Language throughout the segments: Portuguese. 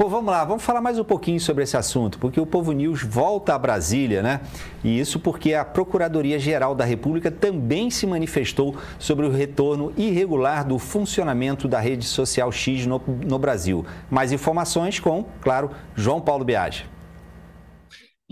Pô, vamos lá, vamos falar mais um pouquinho sobre esse assunto, porque o Povo News volta a Brasília, né? E isso porque a Procuradoria-Geral da República também se manifestou sobre o retorno irregular do funcionamento da rede social X no, no Brasil. Mais informações com, claro, João Paulo Biagi.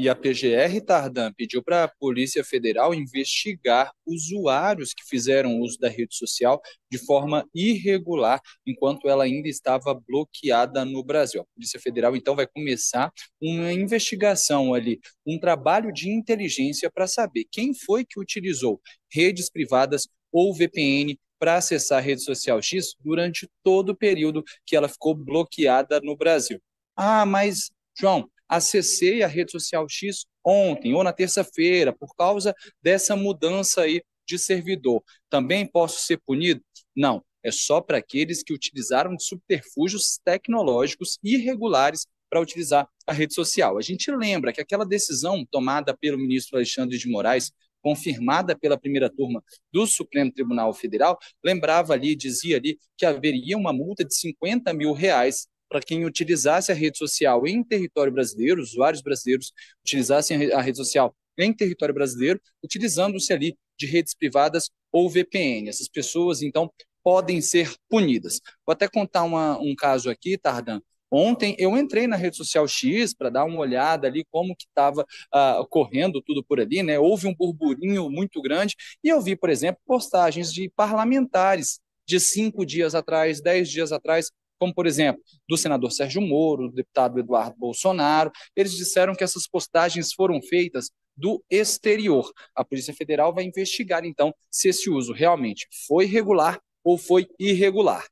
E a PGR Tardan pediu para a Polícia Federal investigar usuários que fizeram uso da rede social de forma irregular, enquanto ela ainda estava bloqueada no Brasil. A Polícia Federal, então, vai começar uma investigação ali, um trabalho de inteligência para saber quem foi que utilizou redes privadas ou VPN para acessar a rede social X durante todo o período que ela ficou bloqueada no Brasil. Ah, mas, João, acessei a rede social X ontem ou na terça-feira por causa dessa mudança aí de servidor. Também posso ser punido? Não, é só para aqueles que utilizaram subterfúgios tecnológicos irregulares para utilizar a rede social. A gente lembra que aquela decisão tomada pelo ministro Alexandre de Moraes, confirmada pela primeira turma do Supremo Tribunal Federal, lembrava ali, dizia ali que haveria uma multa de 50 mil reais para quem utilizasse a rede social em território brasileiro, usuários brasileiros utilizassem a rede social em território brasileiro, utilizando-se ali de redes privadas ou VPN. Essas pessoas, então, podem ser punidas. Vou até contar uma, um caso aqui, Tardan. Ontem eu entrei na rede social X para dar uma olhada ali como que estava uh, ah, correndo tudo por ali, né? Houve um burburinho muito grande e eu vi, por exemplo, postagens de parlamentares de cinco dias atrás, dez dias atrás, como por exemplo do senador Sérgio Moro, do deputado Eduardo Bolsonaro, eles disseram que essas postagens foram feitas do exterior. A Polícia Federal vai investigar então se esse uso realmente foi regular ou foi irregular.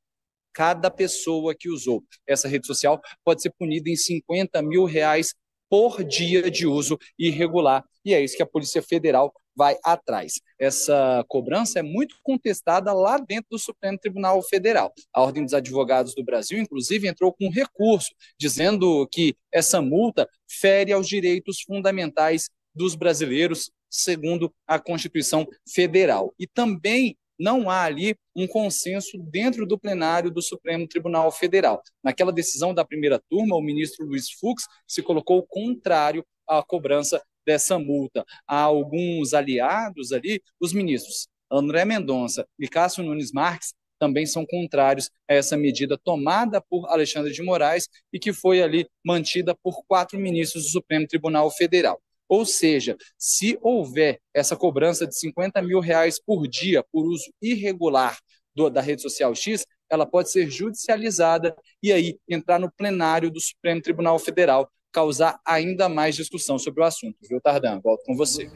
Cada pessoa que usou essa rede social pode ser punida em 50 mil reais por dia de uso irregular. E é isso que a Polícia Federal vai atrás. Essa cobrança é muito contestada lá dentro do Supremo Tribunal Federal. A Ordem dos Advogados do Brasil, inclusive, entrou com um recurso, dizendo que essa multa fere aos direitos fundamentais dos brasileiros, segundo a Constituição Federal. E também não há ali um consenso dentro do plenário do Supremo Tribunal Federal. Naquela decisão da primeira turma, o ministro Luiz Fux se colocou contrário à cobrança dessa multa. Há alguns aliados ali, os ministros André Mendonça e Cássio Nunes Marques também são contrários a essa medida tomada por Alexandre de Moraes e que foi ali mantida por quatro ministros do Supremo Tribunal Federal. Ou seja, se houver essa cobrança de 50 mil reais por dia por uso irregular do, da rede social X, ela pode ser judicializada e aí entrar no plenário do Supremo Tribunal Federal, causar ainda mais discussão sobre o assunto. Viu, Tardan? Volto com você.